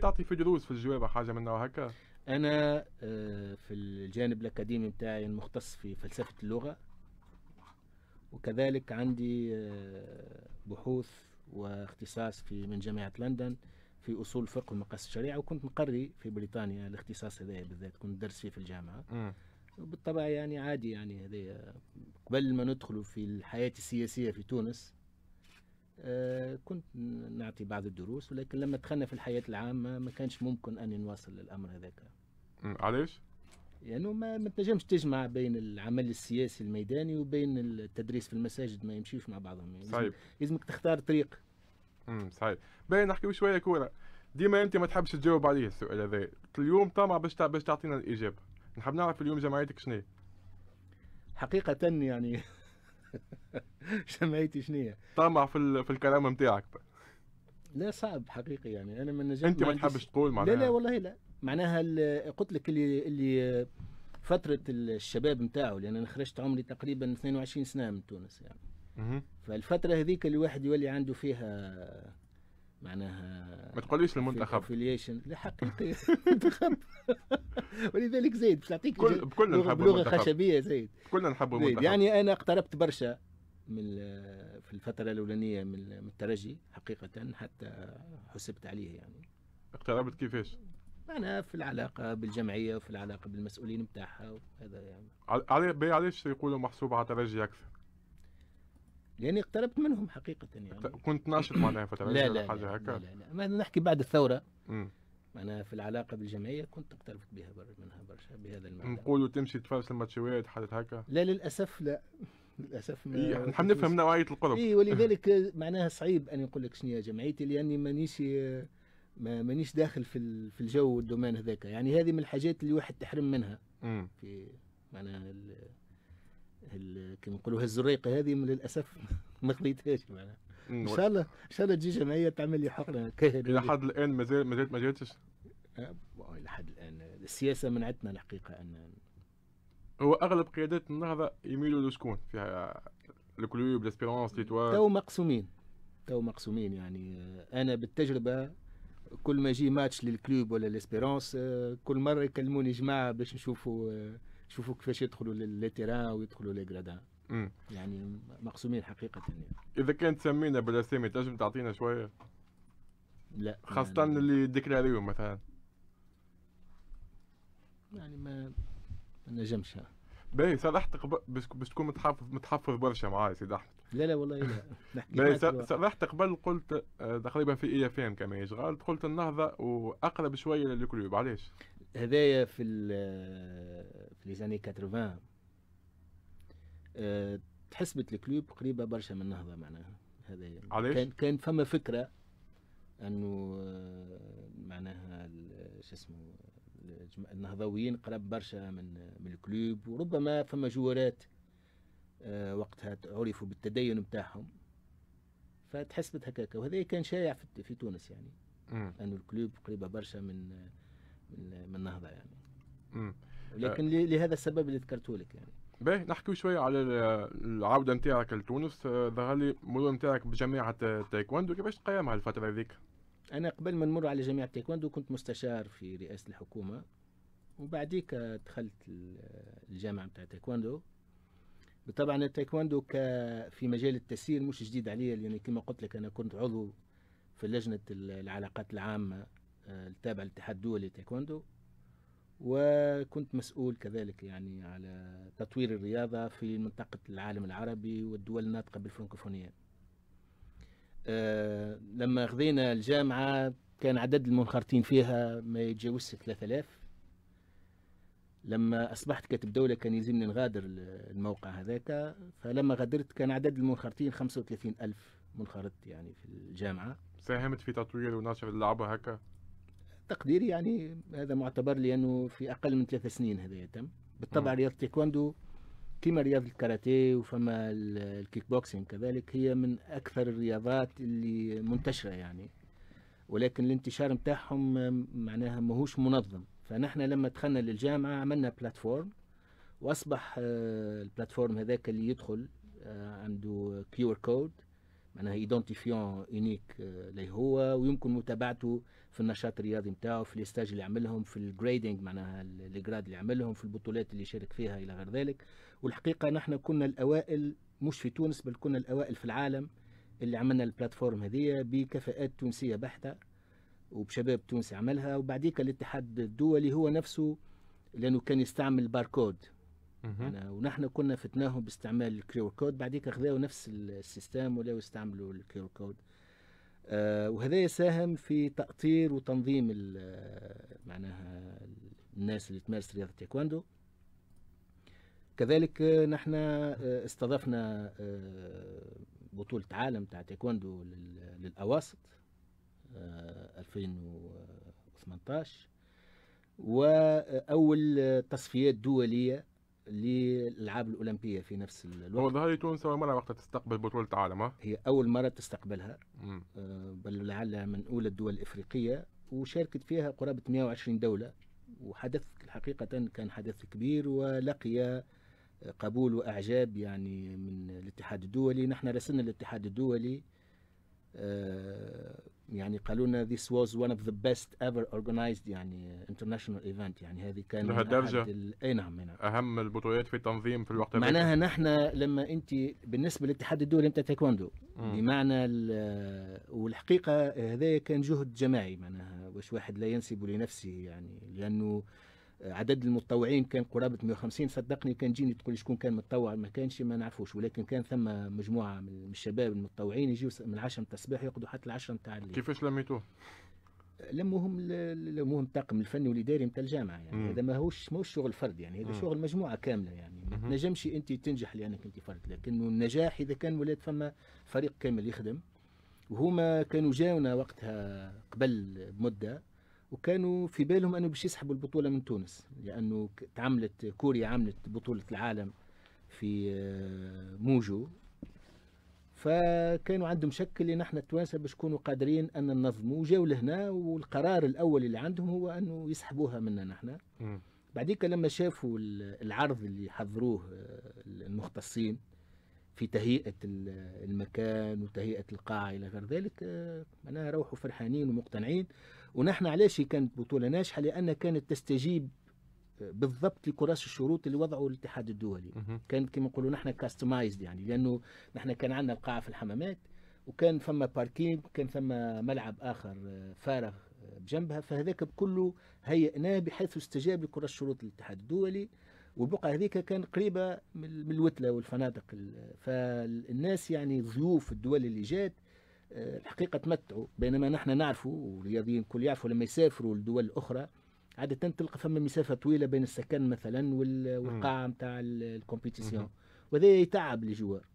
تعطي في دروس في الجواب حاجه من نوع هكا انا آه، في الجانب الاكاديمي بتاعي مختص في فلسفه اللغه وكذلك عندي آه، بحوث واختصاص في من جامعه لندن في اصول الفقه ومقاس الشريعه وكنت مقري في بريطانيا الاختصاص هذا بالذات كنت درس فيه في الجامعه م. وبالطبع يعني عادي يعني هذا آه، قبل ما ندخل في الحياه السياسيه في تونس آه، كنت نعطي بعض الدروس ولكن لما دخلنا في الحياة العامة ما كانش ممكن أني نواصل الأمر هذاك علاش؟ يعني ما ما تنجمش تجمع بين العمل السياسي الميداني وبين التدريس في المساجد ما يمشيوش مع بعضهم صحيح لازمك تختار طريق امم صحيح باين نحكي شويه كوره ديما انت ما تحبش تجاوب عليه السؤال هذا اليوم طمع باش باش تعطينا الاجابه نحب نعرف اليوم جمعيتك شنو حقيقه يعني شمعيتي شنية طمع في ال... في الكلام نتاعك لا صعب حقيقي يعني انا ما نجمت انت ما تحبش تقول معناها لا لا والله لا معناها قلت لك اللي اللي آه، فترة الشباب نتاعو لأن أنا خرجت عمري تقريبا 22 سنة من تونس يعني. فالفترة هذيك الواحد يولي عنده فيها معناها ما تقوليش المنتخب افيليشن حقيقي منتخب ولذلك زيد باش نعطيك كل... بكل نحب لغه خشبيه زيد كلنا نحب المنتخب يعني انا اقتربت برشا من في الفتره الاولانيه من الترجي حقيقه حتى حسبت عليه يعني اقتربت كيفاش؟ معناها في العلاقه بالجمعيه وفي العلاقه بالمسؤولين بتاعها وهذا يعني علاش يقولوا محسوب على الترجي اكثر؟ لاني اقتربت منهم حقيقه يعني كنت ناشط معناها فتره لا لا حاجه هكا لا لا, لا. ما نحكي بعد الثوره أنا في العلاقة بالجمعية كنت اقتربت بها بر منها برشا بهذا المعنى نقولوا تمشي لما ماتشوات حاجات هكا لا للأسف لا للأسف ما نحن نفهم نوعية القرب إي ولذلك معناها صعيب أن نقول لك شنو جمعيتي لأني مانيش ما مانيش داخل في في الجو والدومين هذاك يعني هذه من الحاجات اللي الواحد تحرم منها في معناها كما نقولوا الزريقه هذه للاسف ما خذيتهاش معناها ان شاء الله ان شاء الله تجي جمعيه تعمل لي حقنا الى حد الان مازال مازال ما جاتش آه، الى حد الان السياسه منعتنا الحقيقه ان هو اغلب قيادات النهضه يميلوا لشكون فيها الكلوب لاسبيرونس ليتوال تو مقسومين تو مقسومين يعني آه، انا بالتجربه كل ما يجي ماتش للكلوب ولا لاسبيرونس آه، كل مره يكلموني جماعه باش نشوفوا شوفوا كيفاش يدخلوا للتيرا ويدخلوا لكرادا يعني مقسومين حقيقه يعني. اذا كانت سمينا بالاسامي تنجم تعطينا شويه لا خاصه يعني اللي ديكلاريو مثلا يعني ما ما نجمش باهي قبل باش تكون متحفظ متحفظ برشا معايا سيدي احمد لا لا والله لا باهي صلحت قبل قلت آه، تقريبا في اي اف ام كما يشغل قلت النهضه واقرب شويه للكلوب علاش؟ هذايا في في لي زاني 80 تحسبت الكلوب قريبه برشا من النهضه معناها هذايا كان كان فما فكره انه آه، معناها شو اسمه النهضويين قرب برشا من من الكلوب وربما فما جوارات آه، وقتها عرفوا بالتدين نتاعهم فتحسبت هكاك وهذا كان شائع في تونس يعني انه الكلوب قريبه برشا من من النهضه يعني امم ولكن لهذا السبب اللي ذكرته لك يعني باهي نحكي شوية على العودة نتاعك لتونس ظهر لي مرور نتاعك بجامعة تايكوندو كيفاش تقيم الفترة هذيك؟ أنا قبل ما نمر على جامعة تايكوندو كنت مستشار في رئاسة الحكومة وبعديك دخلت الجامعة نتاع تايكوندو طبعا التايكوندو ك في مجال التسيير مش جديد عليا لأن كما قلت لك أنا كنت عضو في لجنة العلاقات العامة التابع آه، للاتحاد الدولي للتايكوندو وكنت مسؤول كذلك يعني على تطوير الرياضة في منطقة العالم العربي والدول الناطقة بالفرنكوفونية أه لما خذينا الجامعة كان عدد المنخرطين فيها ما يتجاوزش 3000 لما أصبحت كاتب دولة كان يلزمني نغادر الموقع هذاك فلما غادرت كان عدد المنخرطين 35000 منخرط يعني في الجامعة ساهمت في تطوير ونشر اللعبة هكا تقديري يعني هذا معتبر لانه في اقل من ثلاث سنين هذا تم بالطبع نعم. رياضه التايكوندو كما رياضه الكاراتيه وفما الكيك بوكسينج كذلك هي من اكثر الرياضات اللي منتشره يعني ولكن الانتشار نتاعهم معناها ماهوش منظم فنحن لما دخلنا للجامعه عملنا بلاتفورم واصبح آه، البلاتفورم هذاك اللي يدخل آه، عنده كيور كود معناها ايدونتيفيون آه، يونيك اللي هو ويمكن متابعته في النشاط الرياضي نتاعو في الاستاج اللي عملهم في الجريدنج معناها الجراد اللي عملهم في البطولات اللي شارك فيها الى غير ذلك والحقيقه نحن كنا الاوائل مش في تونس بل كنا الاوائل في العالم اللي عملنا البلاتفورم هذه بكفاءات تونسيه بحته وبشباب تونسي عملها وبعديك الاتحاد الدولي هو نفسه لانه كان يستعمل باركود يعني ونحن كنا فتناهم باستعمال الكيور كود بعديك اخذوا نفس السيستم ولاو يستعملوا الكيور كود آه وهذا يساهم في تأطير وتنظيم معناها الناس اللي تمارس رياضة التايكواندو كذلك نحن آه، استضفنا آه، بطولة عالم تاع تايكواندو للأواسط 2018 آه، وأول تصفيات دولية للالعاب الاولمبيه في نفس الوقت هو ظهر تونس اول مره وقتها تستقبل بطوله عالم ها؟ هي اول مره تستقبلها مم. آه، بل لعلها من اولى الدول الافريقيه وشاركت فيها قرابه 120 دوله وحدث حقيقه كان حدث كبير ولقي آه، قبول واعجاب يعني من الاتحاد الدولي نحن راسلنا الاتحاد الدولي آه، يعني قالوا لنا this was one of the best ever organized يعني international event يعني هذه كان لهالدرجة ال... اي نعم نعم اهم البطولات في التنظيم في الوقت معناها نحن لما انت بالنسبه للاتحاد الدولي انت تايكوندو بمعنى والحقيقه هذا كان جهد جماعي معناها واش واحد لا ينسب لنفسه يعني لانه عدد المتطوعين كان قرابه 150 صدقني كان جيني تقول شكون كان متطوع ما كانش ما نعرفوش ولكن كان ثم مجموعه من الشباب المتطوعين يجيو من 10 نتاع الصباح يقعدوا حتى 10 نتاع الليل كيفاش لميتوه؟ لموهم لموهم الطاقم الفني والاداري نتاع الجامعه يعني هذا ماهوش ماهوش شغل فرد يعني هذا شغل مجموعه كامله يعني ما تنجمش انت تنجح لانك انت فرد لكنه النجاح اذا كان ولات فما فريق كامل يخدم وهما كانوا جاونا وقتها قبل مده وكانوا في بالهم انه باش يسحبوا البطوله من تونس لانه تعملت كوريا عملت بطوله العالم في آه، موجو فكانوا عندهم شك اللي نحن التوانسه باش نكونوا قادرين ان ننظموا وجاوا لهنا والقرار الاول اللي عندهم هو انه يسحبوها منا نحن بعديك لما شافوا العرض اللي حضروه آه، المختصين في تهيئة المكان وتهيئة القاعة إلى غير ذلك آه، أنا روحوا فرحانين ومقتنعين ونحن علاش كانت بطولة ناجحة لأن كانت تستجيب آه، بالضبط لكراس الشروط اللي وضعه الاتحاد الدولي كانت كما نقولوا نحن كاستمايزد يعني لأنه نحن كان عندنا القاعة في الحمامات وكان فما باركينج كان فما ملعب آخر آه، فارغ بجنبها فهذاك بكله هيئناه بحيث استجاب لكراس الشروط الاتحاد الدولي والبقعه هذيك كان قريبه من الوتله والفنادق فالناس يعني ضيوف الدول اللي جات آه، الحقيقه تمتعوا بينما نحن نعرفوا والرياضيين الكل يعرفوا لما يسافروا لدول اخرى عاده تلقى فما مسافه طويله بين السكن مثلا والقاعه نتاع الكومبيتيسيون وهذا يتعب الجوار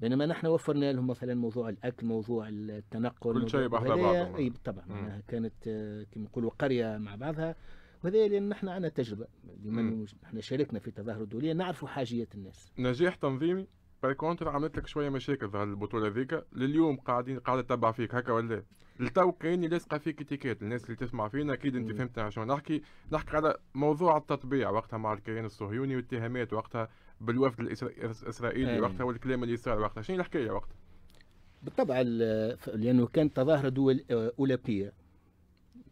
بينما نحن وفرنا لهم مثلا موضوع الاكل موضوع التنقل كل شيء بعضها بعضه اي طبعا كانت آه، كما نقولوا قريه مع بعضها وهذا لان نحن عندنا تجربه بما احنا شاركنا في تظاهر الدوليه نعرفوا حاجيات الناس نجاح تنظيمي بالكونتر عملت لك شويه مشاكل في البطوله ذيك لليوم قاعدين قاعده تتبع فيك هكا ولا لتو كاين لاصقه فيك اتيكيت الناس اللي تسمع فينا اكيد انت فهمت شنو نحكي نحكي على موضوع التطبيع وقتها مع الكيان الصهيوني واتهامات وقتها بالوفد الاسرائيلي آه. وقتها والكلام اللي صار وقتها شنو الحكايه وقتها؟ بالطبع لانه كانت تظاهره دول آه، اولمبيه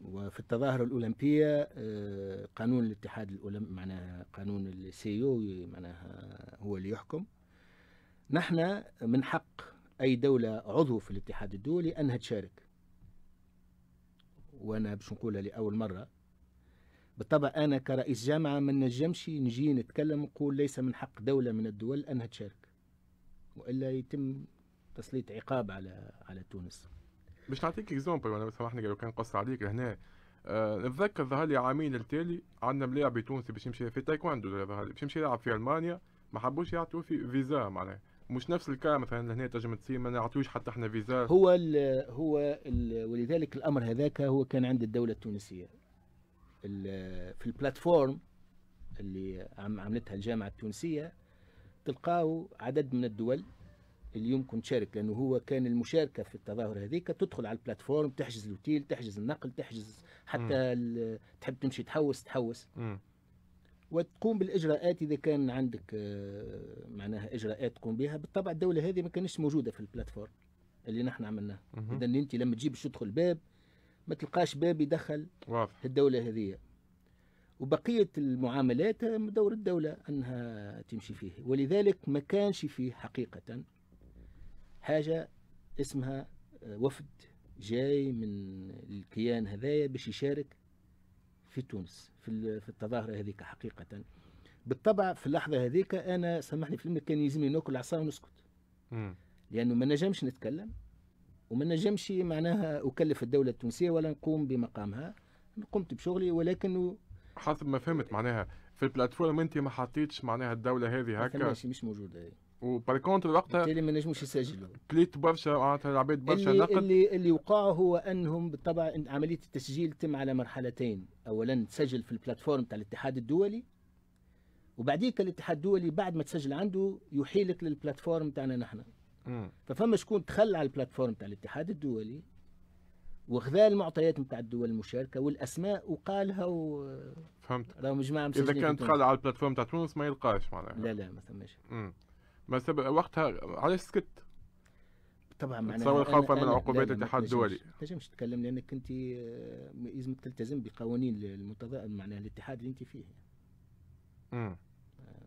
وفي التظاهرة الأولمبية آه، قانون الاتحاد الأولمبي معناها قانون السيو e معناها هو اللي يحكم نحن من حق أي دولة عضو في الاتحاد الدولي أنها تشارك وأنا باش نقولها لأول مرة بالطبع أنا كرئيس جامعة ما نجمش نجي نتكلم نقول ليس من حق دولة من الدول أنها تشارك وإلا يتم تسليط عقاب على على تونس باش نعطيك اكزومبل انا سامحني لو كان قص عليك هنا نتذكر آه، ظهر لي عامين التالي عندنا ملاعب تونسي باش يمشي في تايكواندو ظهر لي باش يمشي يلعب في المانيا ما حبوش يعطوا في فيزا معناها مش نفس الكلام مثلا هنا تنجم تصير ما نعطيوش حتى احنا فيزا هو الـ هو الـ ولذلك الامر هذاك هو كان عند الدوله التونسيه في البلاتفورم اللي عملتها الجامعه التونسيه تلقاو عدد من الدول اليوم كنت شارك لانه هو كان المشاركه في التظاهر هذيك تدخل على البلاتفورم تحجز الاوتيل تحجز النقل تحجز حتى تحب تمشي تحوس تحوس م. وتقوم بالاجراءات اذا كان عندك آه، معناها اجراءات تقوم بها بالطبع الدوله هذه ما كانتش موجوده في البلاتفورم اللي نحن عملناه اذا انت لما تجيب تدخل باب ما تلقاش باب يدخل واضح الدوله هذه وبقيه المعاملات دور الدوله انها تمشي فيه ولذلك ما كانش فيه حقيقه حاجة اسمها آه، وفد جاي من الكيان هذايا باش يشارك في تونس في في التظاهرة هذيك حقيقة بالطبع في اللحظة هذيك أنا سامحني في كان يلزمني ناكل عصا ونسكت لأنه ما نجمش نتكلم وما نجمش معناها أكلف الدولة التونسية ولا نقوم بمقامها قمت بشغلي ولكن حسب ما فهمت معناها في البلاتفورم انت ما حطيتش معناها الدوله هذه هكا ماشي مش موجوده هي. وبار كونتر وقتها بالتالي ما نجموش يسجلوا كليت برشا معناتها العباد برشا اللي نقد اللي اللي وقع هو انهم بالطبع إن عمليه التسجيل تم على مرحلتين اولا تسجل في البلاتفورم تاع الاتحاد الدولي وبعديك الاتحاد الدولي بعد ما تسجل عنده يحيلك للبلاتفورم تاعنا نحن ففما شكون تخلى على البلاتفورم تاع الاتحاد الدولي وخذا المعطيات نتاع الدول المشاركه والاسماء وقالها و فهمت راهم جماعه اذا كان تخلى على البلاتفورم تاع تونس ما يلقاش معناها لا لا ما ثماش بس وقتها علاش سكت؟ طبعا معناها تصور خوفا من عقوبات الاتحاد الدولي ما تنجمش تتكلم لانك انت آه، لازمك تلتزم بقوانين المتضاد معناها الاتحاد اللي انت فيه امم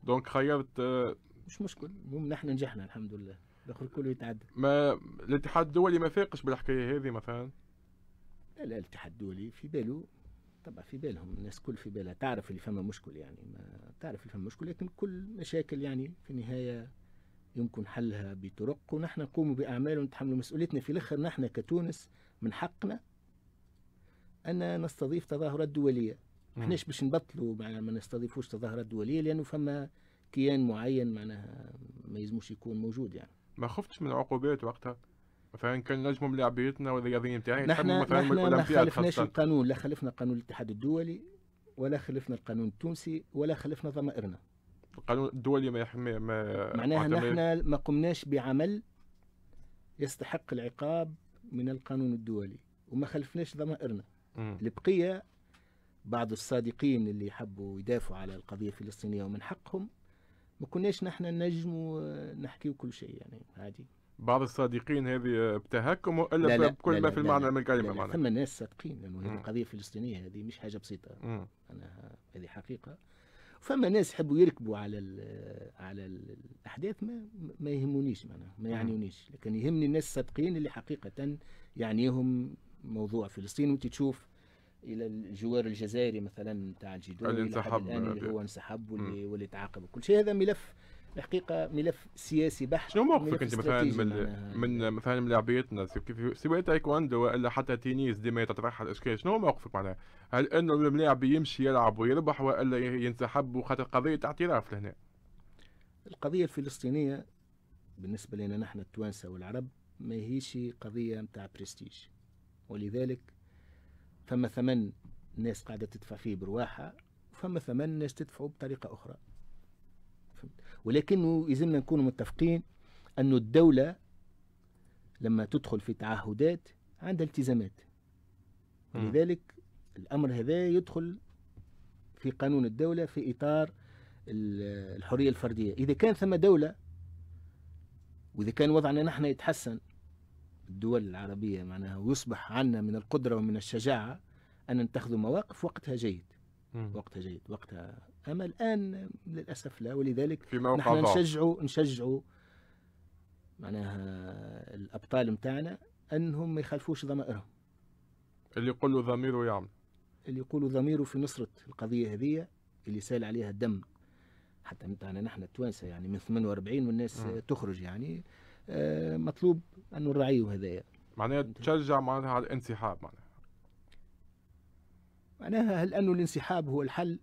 دونك خيرت آه، مش مشكل المهم نحن نجحنا الحمد لله الاخر كله يتعدى ما الاتحاد الدولي ما فاقش بالحكايه هذه مثلا لا لا الاتحاد الدولي في باله طبعا في بالهم الناس كل في بالها تعرف اللي فما مشكل يعني ما تعرف اللي فما مشكل لكن كل مشاكل يعني في النهايه يمكن حلها بطرق ونحن نقوم بأعمال ونتحمل مسؤوليتنا في الآخر نحن كتونس من حقنا أن نستضيف تظاهرات دولية ما نعم. احناش باش نبطلوا ما نستضيفوش تظاهرات دولية لأنه فما كيان معين معناها ما يلزموش يكون موجود يعني ما خفتش من العقوبات وقتها مثلا كان نجموا لعبيتنا والرياضيين نتاعي نحن مثلا نحن ما خالفناش القانون لا خالفنا قانون الاتحاد الدولي ولا خالفنا القانون التونسي ولا خالفنا ضمائرنا القانون الدولي ما يحمي ما معناها نحن ما قمناش بعمل يستحق العقاب من القانون الدولي وما خلفناش ضمائرنا البقية بعض الصادقين اللي حبوا يدافعوا على القضية الفلسطينية ومن حقهم ما كناش نحن نجم نحكي كل شيء يعني عادي بعض الصادقين هذه بتهكم والا لا لا بكل لا ما في المعنى من الكلمه معناها ثم ناس صادقين لانه القضيه الفلسطينيه هذه مش حاجه بسيطه انا هذه حقيقه فما ناس يحبوا يركبوا على الـ على الـ الاحداث ما ما يهمونيش معناها ما يعنيونيش لكن يهمني الناس الصادقين اللي حقيقه يعنيهم موضوع فلسطين وانت تشوف الى الجوار الجزائري مثلا تاع الجدول اللي انسحب اللي هو انسحب واللي واللي تعاقب وكل شيء هذا ملف الحقيقه ملف سياسي بحت شنو موقفك انت مثلا من من مثلا من لعبيتنا سواء تايكواندو والا حتى تينيس ديما تطرح الاشكال شنو موقفك معناها هل انه الملاعب يمشي يلعب ويربح والا ينسحب وخاطر قضيه اعتراف لهنا القضيه الفلسطينيه بالنسبه لنا نحن التوانسه والعرب ما هيش قضيه نتاع برستيج ولذلك فما ثمن ناس قاعده تدفع فيه برواحها وفما ثمن ناس تدفعه بطريقه اخرى ولكنه يلزمنا نكون متفقين أن الدولة لما تدخل في تعهدات عندها التزامات ولذلك الأمر هذا يدخل في قانون الدولة في إطار الحرية الفردية إذا كان ثم دولة وإذا كان وضعنا نحن يتحسن الدول العربية معناها ويصبح عنا من القدرة ومن الشجاعة أن نتخذ مواقف وقتها جيد وقتها جيد وقتها أما الآن للأسف لا ولذلك في موقع نحن نشجعوا نشجعوا معناها الأبطال نتاعنا أنهم ما يخالفوش ضمائرهم اللي يقولوا ضميره يعمل اللي يقولوا ضميره في نصرة القضية هذه اللي سال عليها الدم حتى نتاعنا نحن التوانسة يعني من 48 والناس م. تخرج يعني آه، مطلوب أنه نراعيه هذايا معناها تشجع معناها على الانسحاب معناها معناها هل انه الانسحاب هو الحل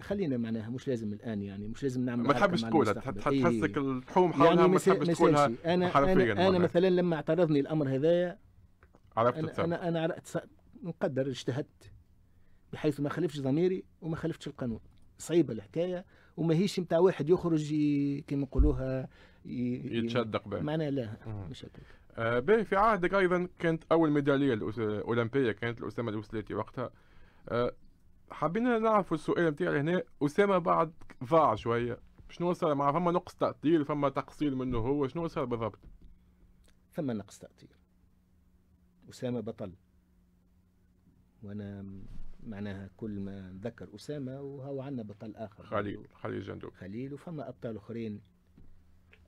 خلينا معناها مش لازم الان يعني مش لازم نعمل ما تحبش تقولها إيه. تحسك الحوم يعني حولها يعني ما تحبش تقولها انا انا, أنا مثلا لما اعترضني الامر هذايا عرفت انا انا, أنا عرفت نقدر اجتهدت بحيث ما خالفش ضميري وما خالفتش القانون صعيبه الحكايه وما هيش نتاع واحد يخرج كما نقولوها يتشدق به معناها لا مش هكاك آه في عهدك ايضا كانت اول ميداليه الاولمبيه كانت لاسامه الوسلاتي وقتها حبينا نعرفوا السؤال نتاعي هنا اسامه بعد ضاع شويه شنو صار مع فما نقص تاطير فما تقصير منه هو شنو صار بالضبط فما نقص تاطير اسامه بطل وانا معناها كل ما نذكر اسامه وهو عندنا بطل اخر خليل خليل جندوب خليل وفما ابطال اخرين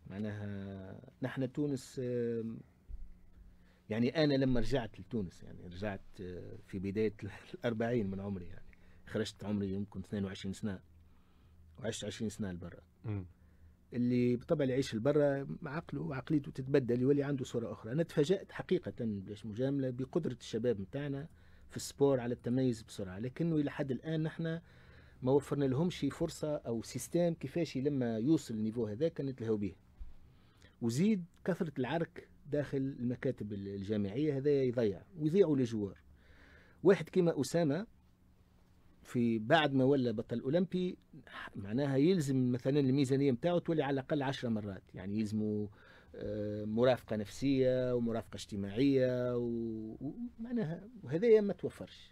معناها نحن تونس يعني انا لما رجعت لتونس يعني رجعت آه، في بدايه الأربعين من عمري يعني خرجت عمري يمكن 22 سنه وعشت 20 سنه لبرا اللي بالطبع اللي يعيش لبرا عقله وعقليته تتبدل يولي عنده صوره اخرى انا تفاجات حقيقه بلاش مجامله بقدره الشباب نتاعنا في السبور على التميز بسرعه لكنه الى حد الان نحن ما وفرنا لهمش فرصه او سيستم كيفاش لما يوصل النيفو هذاك نتلهو به وزيد كثره العرك داخل المكاتب الجامعية هذا يضيع ويضيعوا الجوار واحد كيما أسامة في بعد ما ولى بطل أولمبي معناها يلزم مثلا الميزانية متاعه تولي على الأقل 10 مرات يعني يلزموا آه، مرافقة نفسية ومرافقة اجتماعية ومعناها وهذا ما توفرش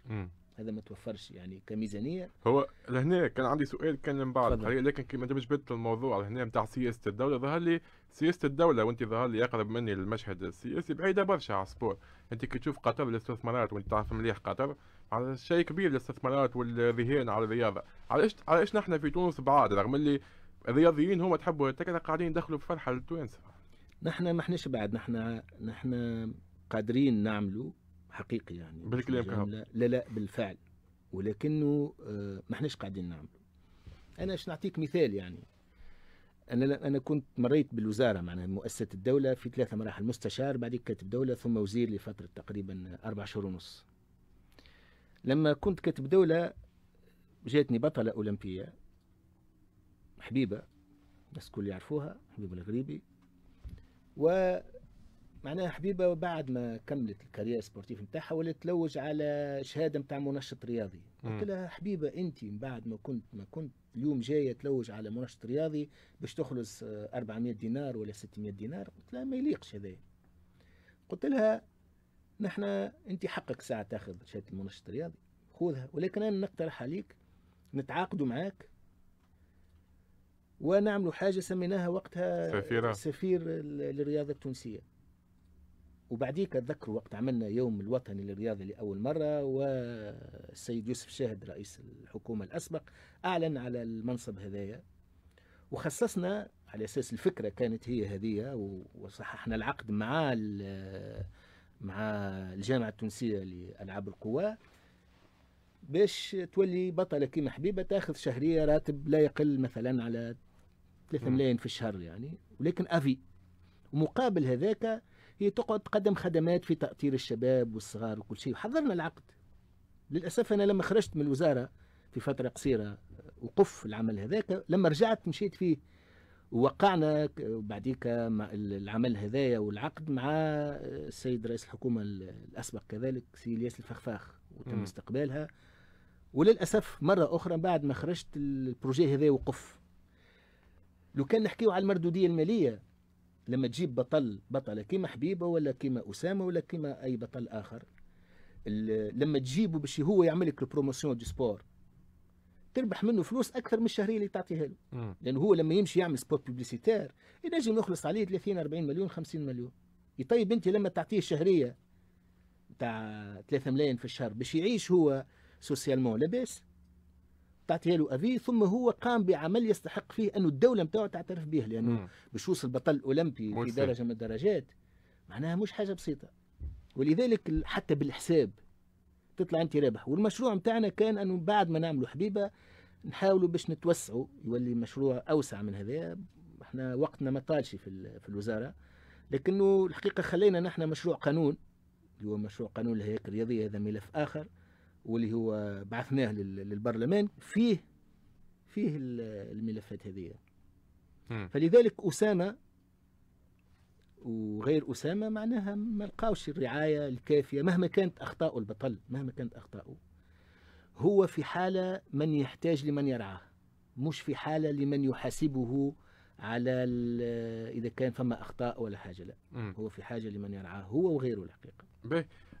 هذا ما توفرش يعني كميزانيه هو لهنا كان عندي سؤال كان من بعد لكن كي ما انت جبت الموضوع لهنا نتاع سياسه الدوله ظهر لي سياسه الدوله وانت ظهر لي اقرب مني للمشهد السياسي بعيده برشا على السبور انت كي تشوف قطر الاستثمارات وانت تعرف مليح قطر على شيء كبير الاستثمارات والرهان على الرياضه علاش علاش نحن في تونس بعاد رغم اللي الرياضيين هما تحبوا التكنه قاعدين يدخلوا في فرحه للتوانسه نحن ما احناش بعد نحن نحن قادرين نعملوا حقيقي يعني بالكلام لا, لا لا بالفعل ولكنه آه، ما احناش قاعدين نعمل انا اش نعطيك مثال يعني انا انا كنت مريت بالوزاره معناها مؤسسه الدوله في ثلاثه مراحل مستشار بعد كاتب دوله ثم وزير لفتره تقريبا اربع شهور ونص لما كنت كاتب دوله جاتني بطله اولمبيه حبيبه الناس الكل يعرفوها حبيبه الغريبي و معناها حبيبه بعد ما كملت الكارير السبورتيف نتاعها ولات تلوج على شهاده نتاع منشط رياضي قلت لها حبيبه انت من بعد ما كنت ما كنت اليوم جايه تلوج على منشط رياضي باش تخلص 400 آه، دينار ولا 600 دينار قلت لها ما يليقش هذا قلت لها نحن انت حقك ساعه تاخذ شهاده المنشط الرياضي خذها ولكن انا نقترح عليك نتعاقدوا معاك ونعملوا حاجه سميناها وقتها سفيرة. سفير للرياضه التونسيه وبعديك اتذكر وقت عملنا يوم الوطني للرياضه لاول مره والسيد يوسف شاهد رئيس الحكومه الاسبق اعلن على المنصب هذايا وخصصنا على اساس الفكره كانت هي هذه وصححنا العقد مع مع الجامعه التونسيه لالعاب القوى باش تولي بطله كيما حبيبه تاخذ شهريه راتب لا يقل مثلا على 3 ملايين في الشهر يعني ولكن افي ومقابل هذاك هي تقعد تقدم خدمات في تأطير الشباب والصغار وكل شيء وحضرنا العقد للأسف أنا لما خرجت من الوزارة في فترة قصيرة وقف العمل هذاك لما رجعت مشيت فيه ووقعنا بعديك مع العمل هذايا والعقد مع السيد رئيس الحكومة الأسبق كذلك سي الياس الفخفاخ وتم م. استقبالها وللأسف مرة أخرى بعد ما خرجت البروجي هذا وقف لو كان نحكيه على المردودية المالية لما تجيب بطل بطلة كيما حبيبة ولا كيما أسامة ولا كيما أي بطل آخر لما تجيبه باش هو يعمل لك البروموسيون دي سبور تربح منه فلوس اكثر من الشهريه اللي تعطيها له لانه هو لما يمشي يعمل سبوت بوبليسيتير ينجم يخلص عليه 30 40 مليون 50 مليون طيب انت لما تعطيه شهريه تاع 3 ملايين في الشهر باش يعيش هو سوسيالمون لاباس تعطيها له افي ثم هو قام بعمل يستحق فيه انه الدوله نتاعو تعترف به لانه باش يوصل بطل اولمبي في درجه من الدرجات معناها مش حاجه بسيطه ولذلك حتى بالحساب تطلع انت رابح والمشروع نتاعنا كان انه بعد ما نعملوا حبيبه نحاولوا باش نتوسعوا يولي مشروع اوسع من هذا احنا وقتنا ما طالش في في الوزاره لكنه الحقيقه خلينا نحن مشروع قانون اللي هو مشروع قانون الهياكل الرياضيه هذا ملف اخر واللي هو بعثناه للبرلمان فيه فيه الملفات هذه فلذلك أسامة وغير أسامة معناها ما لقاوش الرعاية الكافية مهما كانت أخطاؤه البطل مهما كانت أخطاؤه هو في حالة من يحتاج لمن يرعاه مش في حالة لمن يحاسبه على إذا كان فما أخطاء ولا حاجة لا م. هو في حاجة لمن يرعاه هو وغيره الحقيقة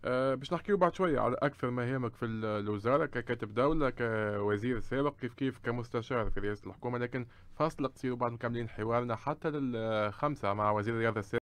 أه باش نحكيو بعد شويه على اكثر مهامك في الوزاره ككاتب دوله كوزير سابق كيف كيف كمستشار في رئاسه الحكومه لكن فاصله قصير وبعد مكملين حوارنا حتى للخمسه مع وزير الرياضه السابق